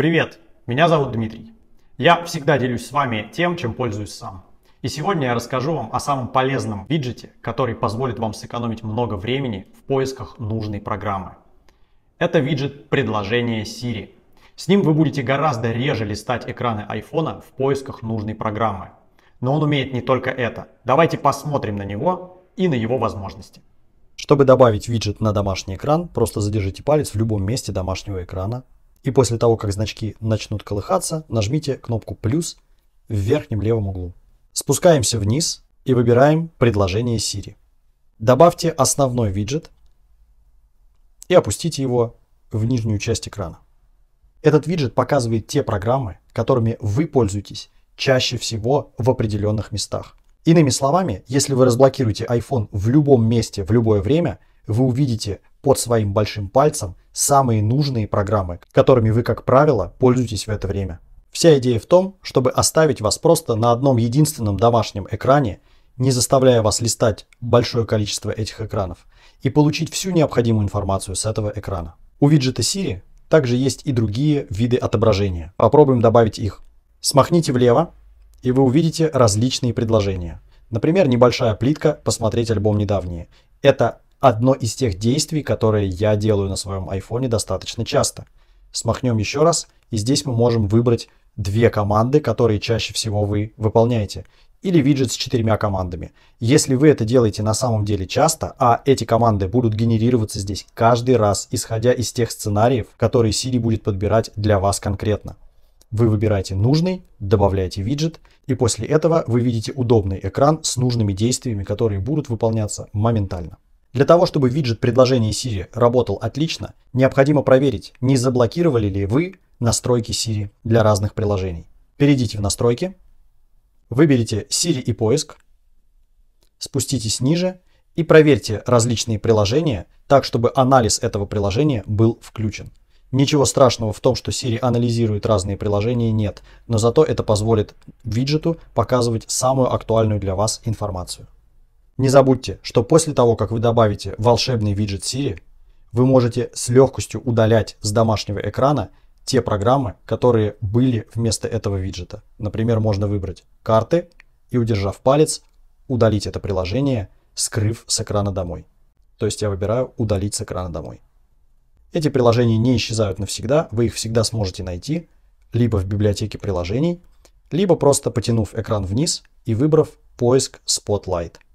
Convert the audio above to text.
Привет, меня зовут Дмитрий. Я всегда делюсь с вами тем, чем пользуюсь сам. И сегодня я расскажу вам о самом полезном виджете, который позволит вам сэкономить много времени в поисках нужной программы. Это виджет предложения Siri. С ним вы будете гораздо реже листать экраны iPhone в поисках нужной программы. Но он умеет не только это. Давайте посмотрим на него и на его возможности. Чтобы добавить виджет на домашний экран, просто задержите палец в любом месте домашнего экрана и после того, как значки начнут колыхаться, нажмите кнопку «плюс» в верхнем левом углу. Спускаемся вниз и выбираем предложение Siri. Добавьте основной виджет и опустите его в нижнюю часть экрана. Этот виджет показывает те программы, которыми вы пользуетесь чаще всего в определенных местах. Иными словами, если вы разблокируете iPhone в любом месте в любое время, вы увидите под своим большим пальцем самые нужные программы, которыми вы, как правило, пользуетесь в это время. Вся идея в том, чтобы оставить вас просто на одном единственном домашнем экране, не заставляя вас листать большое количество этих экранов, и получить всю необходимую информацию с этого экрана. У виджета Siri также есть и другие виды отображения. Попробуем добавить их. Смахните влево, и вы увидите различные предложения. Например, небольшая плитка «Посмотреть альбом недавние». Это одно из тех действий, которые я делаю на своем iPhone достаточно часто. Смахнем еще раз, и здесь мы можем выбрать две команды, которые чаще всего вы выполняете, или виджет с четырьмя командами. Если вы это делаете на самом деле часто, а эти команды будут генерироваться здесь каждый раз, исходя из тех сценариев, которые Siri будет подбирать для вас конкретно. Вы выбираете нужный, добавляете виджет, и после этого вы видите удобный экран с нужными действиями, которые будут выполняться моментально. Для того, чтобы виджет предложений Siri работал отлично, необходимо проверить, не заблокировали ли вы настройки Siri для разных приложений. Перейдите в настройки, выберите Siri и поиск, спуститесь ниже и проверьте различные приложения так, чтобы анализ этого приложения был включен. Ничего страшного в том, что Siri анализирует разные приложения, нет, но зато это позволит виджету показывать самую актуальную для вас информацию. Не забудьте, что после того, как вы добавите волшебный виджет Siri, вы можете с легкостью удалять с домашнего экрана те программы, которые были вместо этого виджета. Например, можно выбрать карты и, удержав палец, удалить это приложение, скрыв с экрана домой. То есть я выбираю «Удалить с экрана домой». Эти приложения не исчезают навсегда, вы их всегда сможете найти, либо в библиотеке приложений, либо просто потянув экран вниз и выбрав поиск Spotlight –